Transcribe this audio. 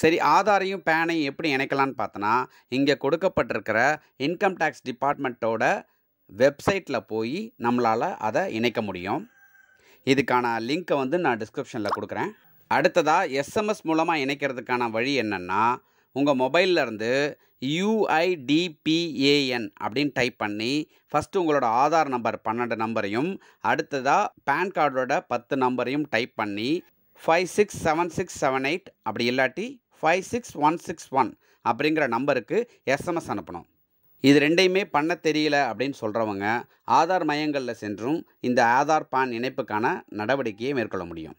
சரி ஆதாரையும் பேனையும் எப்படி இணைக்கலான்னு பார்த்தோன்னா இங்கே கொடுக்கப்பட்டிருக்கிற இன்கம் டேக்ஸ் டிபார்ட்மெண்ட்டோட வெப்சைட்டில் போய் நம்மளால் அதை இணைக்க முடியும் இதுக்கான லிங்க்கை வந்து நான் டிஸ்கிரிப்ஷனில் கொடுக்குறேன் அடுத்ததாக எஸ்எம்எஸ் மூலமாக இணைக்கிறதுக்கான வழி என்னென்னா உங்கள் மொபைல்லேருந்து யூஐடிபிஏஎன் அப்படின்னு டைப் பண்ணி ஃபஸ்ட்டு உங்களோட ஆதார் நம்பர் பன்னெண்டு நம்பரையும் அடுத்ததாக பேன் கார்டோட பத்து நம்பரையும் டைப் பண்ணி five six seven six seven eight அப்படி இல்லாட்டி five six one six one அப்படிங்கிற நம்பருக்கு எஸ்எம்எஸ் அனுப்பணும் இது ரெண்டையுமே பண்ண தெரியல அப்படின்னு சொல்கிறவங்க ஆதார் மையங்களில் சென்றும் இந்த ஆதார் பான் இணைப்புக்கான நடவடிக்கையை மேற்கொள்ள முடியும்